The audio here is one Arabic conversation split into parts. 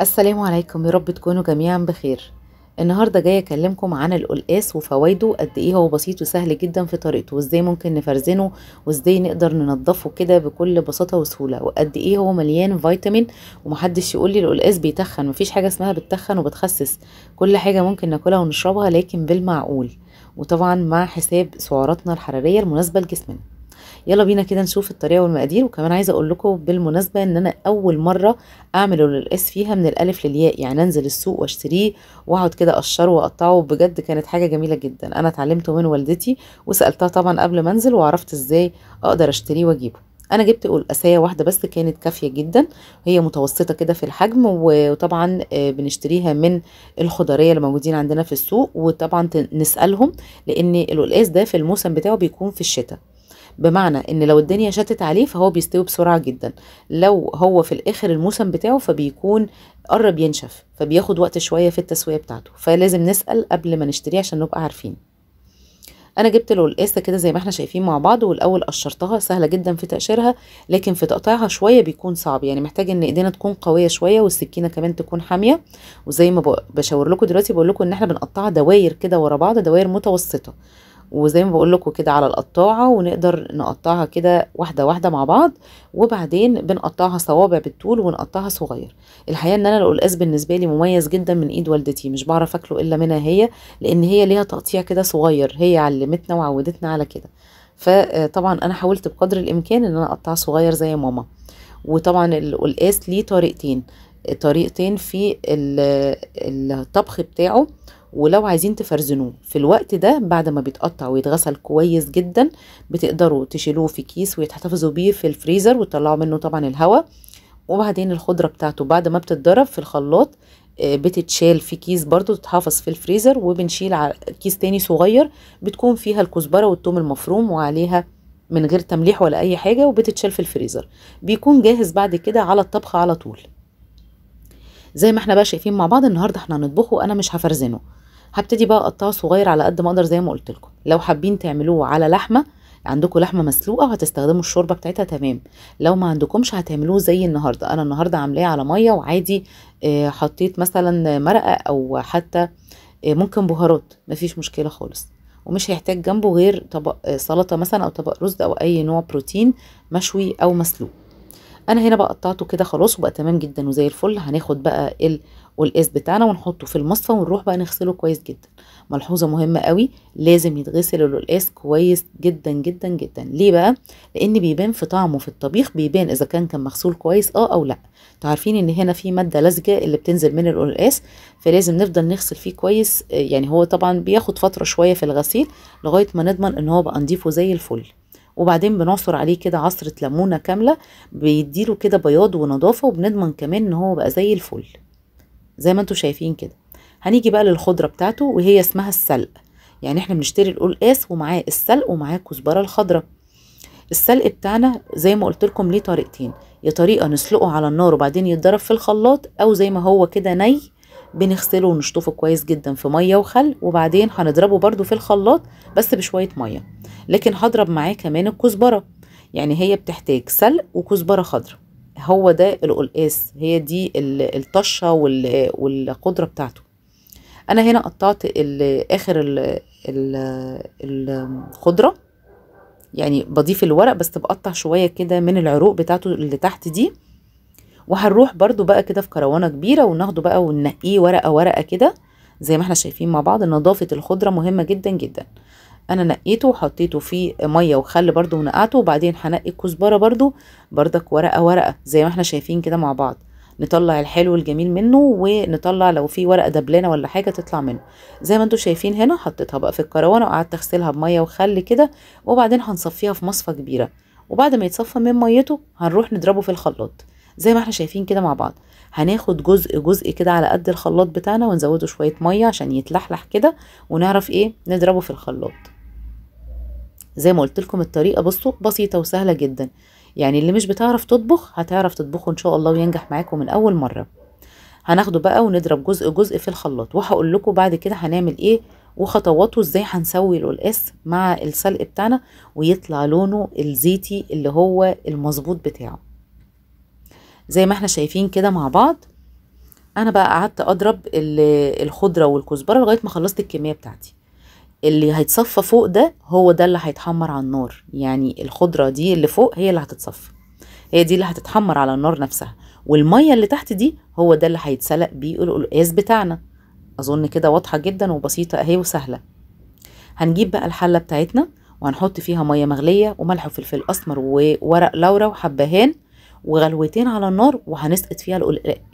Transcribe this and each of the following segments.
السلام عليكم يا رب تكونوا جميعا بخير النهاردة جاية أكلمكم عن القلقاس وفوائده قد إيه هو بسيط وسهل جدا في طريقته وإزاي ممكن نفرزنه وإزاي نقدر ننضفه كده بكل بساطة وسهولة وقد إيه هو مليان فيتامين ومحدش يقول لي القلقاس بيتخن مفيش حاجة اسمها بتخن وبتخسس كل حاجة ممكن ناكلها ونشربها لكن بالمعقول وطبعا مع حساب سعراتنا الحرارية المناسبة لجسمنا يلا بينا كده نشوف الطريقه والمقادير وكمان عايزه اقول لكم بالمناسبه ان انا اول مره اعمل الاس فيها من الالف للياء يعني انزل السوق واشتريه واقعد كده اقشره واقطعه بجد كانت حاجه جميله جدا انا اتعلمته من والدتي وسالتها طبعا قبل ما انزل وعرفت ازاي اقدر اشتريه واجيبه انا جبت قلقاسيه واحده بس كانت كافيه جدا هي متوسطه كده في الحجم وطبعا آه، بنشتريها من الخضريه اللي موجودين عندنا في السوق وطبعا نسالهم لان القلقاس ده في الموسم بتاعه بيكون في الشتاء بمعنى ان لو الدنيا شتت عليه فهو بيستوي بسرعه جدا لو هو في الاخر الموسم بتاعه فبيكون قرب ينشف فبياخد وقت شويه في التسويه بتاعته فلازم نسال قبل ما نشتريه عشان نبقى عارفين انا جبت له القاسه كده زي ما احنا شايفين مع بعض والاول قشرتها سهله جدا في تقشيرها لكن في تقطيعها شويه بيكون صعب يعني محتاج ان ايدينا تكون قويه شويه والسكينه كمان تكون حاميه وزي ما بشاور لكم دلوقتي بقول لكم ان احنا بنقطعها دواير كده ورا بعض دواير متوسطه وزي ما بقول لكم كده على القطاعه ونقدر نقطعها كده واحده واحده مع بعض وبعدين بنقطعها صوابع بالطول ونقطعها صغير الحقيقه ان انا القلقاس بالنسبه لي مميز جدا من ايد والدتي مش بعرف اكله الا منها هي لان هي ليها تقطيع كده صغير هي علمتنا وعودتنا على كده فطبعا انا حاولت بقدر الامكان ان انا اقطع صغير زي ماما وطبعا القلقاس ليه طريقتين طريقتين في الطبخ بتاعه ولو عايزين تفرزنوه في الوقت ده بعد ما بيتقطع ويتغسل كويس جدا بتقدروا تشيلوه في كيس ويتحتفظوا بيه في الفريزر وتطلعوا منه طبعا الهواء وبعدين الخضرة بتاعته بعد ما بتتضرب في الخلاط آه، بتتشال في كيس برضو تتحافظ في الفريزر وبنشيل كيس تاني صغير بتكون فيها الكزبرة والتوم المفروم وعليها من غير تمليح ولا اي حاجة وبتتشال في الفريزر بيكون جاهز بعد كده على الطبخ على طول زي ما احنا بقى شايفين مع بعض النهارده احنا هنطبخه وانا مش هفرزنه هبتدي بقى اقطعه صغير على قد ما اقدر زي ما قلت لكم لو حابين تعملوه على لحمه عندكم لحمه مسلوقه وهتستخدموا الشوربه بتاعتها تمام لو ما عندكمش هتعملوه زي النهارده انا النهارده عاملاه على ميه وعادي آه، حطيت مثلا مرقه او حتى آه، ممكن بهارات مفيش مشكله خالص ومش هيحتاج جنبه غير طبق آه، سلطه مثلا او طبق رز او اي نوع بروتين مشوي او مسلوق انا هنا بقى قطعته كده خلاص وبقى تمام جدا وزي الفل هناخد بقى ال والقاس بتاعنا ونحطه في المصفى ونروح بقى نغسله كويس جدا ملحوظه مهمه قوي لازم يتغسل القاس كويس جدا جدا جدا ليه بقى لان بيبان في طعمه في الطبيخ بيبان اذا كان كان مغسول كويس اه او لا عارفين ان هنا في ماده لزجه اللي بتنزل من القلقاس فلازم نفضل نغسل فيه كويس يعني هو طبعا بياخد فتره شويه في الغسيل لغايه ما نضمن ان هو بقى نضيفه زي الفل وبعدين بنعصر عليه كده عصرة ليمونة كاملة بيديله كده بياض ونضافة وبنضمن كمان ان هو بقى زي الفل زي ما انتم شايفين كده هنيجي بقى للخضرة بتاعته وهي اسمها السلق يعني احنا بنشتري القلقاس ومعاه السلق ومعاه الكزبرة الخضراء السلق بتاعنا زي ما قلت لكم ليه طريقتين يا طريقه نسلقه على النار وبعدين يتضرب في الخلاط او زي ما هو كده ني بنغسله ونشطفه كويس جدا في ميه وخل وبعدين هنضربه برده في الخلاط بس بشويه ميه لكن هضرب معاه كمان الكزبره يعني هي بتحتاج سلق وكزبره خضراء هو ده القلقاس هي دي الطشه والقدره بتاعته انا هنا قطعت اخر الخضره يعني بضيف الورق بس بقطع شويه كده من العروق بتاعته اللي تحت دي وهنروح برضو بقى كده في كروانه كبيره وناخده بقى وننقيه ورقه ورقه كده زي ما احنا شايفين مع بعض نظافه الخضره مهمه جدا جدا انا نقيته وحطيته في ميه وخل برضو ونقعته وبعدين هنقي الكزبره برضو بردك ورقه ورقه زي ما احنا شايفين كده مع بعض نطلع الحلو الجميل منه ونطلع لو في ورقه دبلانه ولا حاجه تطلع منه زي ما انتم شايفين هنا حطيتها بقى في الكروانه وقعدت اغسلها بميه وخل كده وبعدين هنصفيها في مصفى كبيره وبعد ما يتصفى من ميته هنروح نضربه في الخلاط زي ما احنا شايفين كده مع بعض هناخد جزء جزء كده على قد الخلاط بتاعنا ونزوده شوية مية عشان يتلحلح كده ونعرف ايه نضربه في الخلاط زي ما قلت لكم الطريقة بصوا بسيطة وسهلة جدا يعني اللي مش بتعرف تطبخ هتعرف تطبخه ان شاء الله وينجح معاكم من اول مرة هناخده بقى ونضرب جزء جزء في الخلاط وهقول لكم بعد كده هنعمل ايه وخطواته ازاي هنسوي القلقاس مع السلق بتاعنا ويطلع لونه الزيتي اللي هو المظبوط بتاعه زي ما احنا شايفين كده مع بعض انا بقى قعدت اضرب الخضره والكزبره لغايه ما خلصت الكميه بتاعتي اللي هيتصفى فوق ده هو ده اللي هيتحمر على النار يعني الخضره دي اللي فوق هي اللي هتتصفى هي دي اللي هتتحمر على النار نفسها والميه اللي تحت دي هو ده اللي هيتسلق بيه القلقاس بتاعنا اظن كده واضحه جدا وبسيطه اهي وسهله هنجيب بقى الحله بتاعتنا وهنحط فيها ميه مغليه وملح وفلفل اسمر وورق لورا وحبهان وغلوتين على النار وهنسقط فيها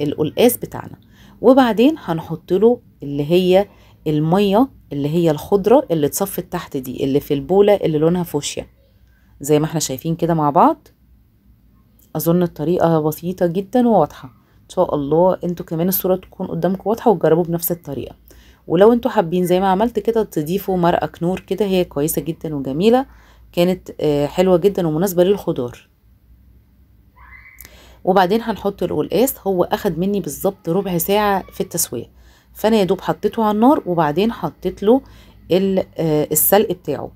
القلقاس بتاعنا وبعدين هنحط له اللي هي الميه اللي هي الخضره اللي اتصفت تحت دي اللي في البوله اللي لونها فوشيا زي ما احنا شايفين كده مع بعض اظن الطريقه بسيطه جدا وواضحه ان شاء الله انتوا كمان الصوره تكون قدامكم واضحه وتجربوا بنفس الطريقه ولو انتوا حابين زي ما عملت كده تضيفوا مرقه كنور كده هي كويسه جدا وجميله كانت آه، حلوه جدا ومناسبه للخضار وبعدين هنحط القلقاس هو اخد مني بالظبط ربع ساعه في التسويه فانا يا دوب حطيته على النار وبعدين حطيت له آه، السلق بتاعه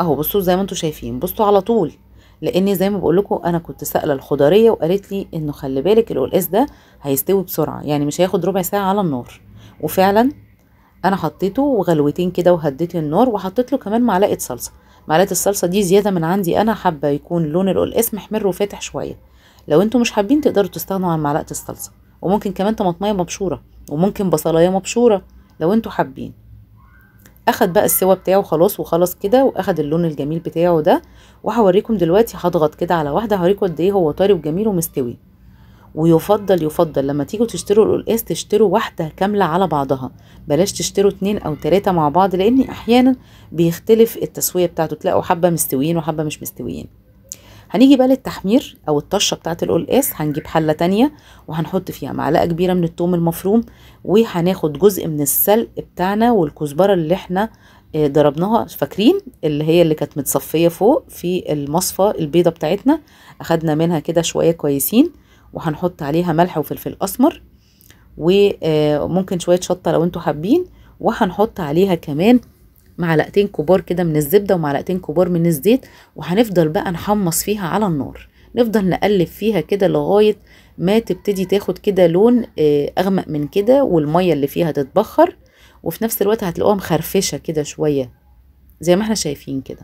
اهو بصوا زي ما انتم شايفين بصوا على طول لان زي ما بقول لكم انا كنت سائله الخضريه وقالت لي انه خلي بالك القلقاس ده هيستوي بسرعه يعني مش هياخد ربع ساعه على النار وفعلا انا حطيته وغلوتين كده وهديت النار وحطيت له كمان معلقه صلصه معلقه الصلصه دي زياده من عندي انا حابه يكون لون القلقاس محمر وفاتح شويه لو انتوا مش حابين تقدروا تستغنوا عن معلقه الصلصه وممكن كمان طماطمايه مبشوره وممكن بصلايه مبشوره لو انتوا حابين اخد بقى السوا بتاعه خلاص وخلص كده واخد اللون الجميل بتاعه ده وهوريكم دلوقتي هضغط كده على واحده هوريكم قد ايه هو طري وجميل ومستوي ويفضل يفضل لما تيجوا تشتروا القلقاس تشتروا واحدة كاملة على بعضها بلاش تشتروا اتنين او تلاتة مع بعض لان احيانا بيختلف التسوية بتاعته تلاقوا حبة مستويين وحبة مش مستويين هنيجي بقى للتحمير او الطشه بتاعه القلقاس هنجيب حله تانية وهنحط فيها معلقه كبيره من الثوم المفروم وهناخد جزء من السلق بتاعنا والكزبره اللي احنا آه، ضربناها فاكرين اللي هي اللي كانت متصفيه فوق في المصفى البيضه بتاعتنا اخدنا منها كده شويه كويسين وهنحط عليها ملح وفلفل اسمر وممكن آه، شويه شطه لو انتوا حابين وهنحط عليها كمان معلقتين كبار كده من الزبدة ومعلقتين كبار من الزيت وهنفضل بقى نحمص فيها على النار نفضل نقلب فيها كده لغاية ما تبتدي تاخد كده لون آه، أغمق من كده والمية اللي فيها تتبخر وفي نفس الوقت هتلاقوها مخرفشة كده شوية زي ما احنا شايفين كده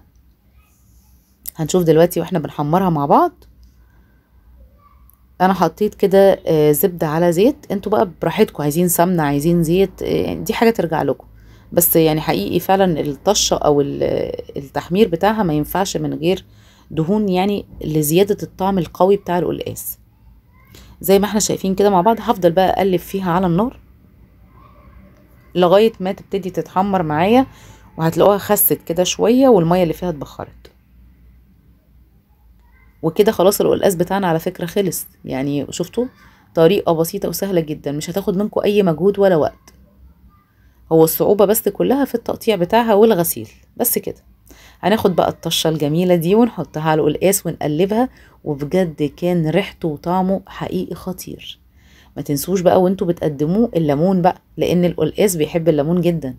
هنشوف دلوقتي واحنا بنحمرها مع بعض انا حطيت كده آه، زبدة على زيت انتوا بقى براحتكم عايزين سمنة عايزين زيت آه، دي حاجة ترجع لكم بس يعني حقيقي فعلا الطشه او التحمير بتاعها ما ينفعش من غير دهون يعني لزياده الطعم القوي بتاع القلقاس زي ما احنا شايفين كده مع بعض هفضل بقى اقلب فيها على النار لغايه ما تبتدي تتحمر معايا وهتلاقوها خست كده شويه والميه اللي فيها اتبخرت وكده خلاص القلقاس بتاعنا على فكره خلص يعني شفتوا طريقه بسيطه وسهله جدا مش هتاخد منكم اي مجهود ولا وقت هو الصعوبة بس كلها في التقطيع بتاعها والغسيل بس كده هناخد بقى الطشة الجميلة دي ونحطها على القلقاس ونقلبها وبجد كان ريحته وطعمه حقيقي خطير ما تنسوش بقى وانتوا بتقدموه الليمون بقى لان القلقاس بيحب الليمون جدا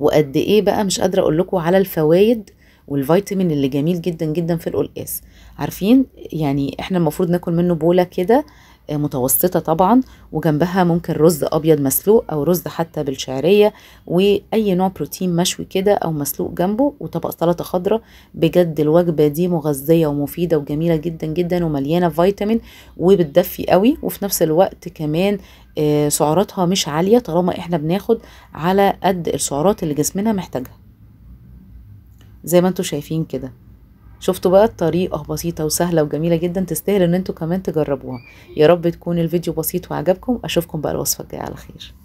وقد ايه بقى مش قادره اقول لكم على الفوائد والفيتامين اللي جميل جدا جدا في القلقاس عارفين يعني احنا المفروض ناكل منه بوله كده متوسطة طبعا وجنبها ممكن رز أبيض مسلوق أو رز حتى بالشعرية وأي نوع بروتين مشوي كده أو مسلوق جنبه وطبق سلطة خضراء بجد الوجبة دي مغذية ومفيدة وجميلة جدا جدا ومليانة فيتامين وبتدفي قوي وفي نفس الوقت كمان آه، سعراتها مش عالية طالما احنا بناخد على قد السعرات اللي جسمنا محتاجها زي ما انتم شايفين كده شفتوا بقى الطريقة بسيطة وسهلة وجميلة جدا تستاهل ان انتوا كمان تجربوها يا رب تكون الفيديو بسيط وعجبكم اشوفكم بقى الوصفة الجاية على خير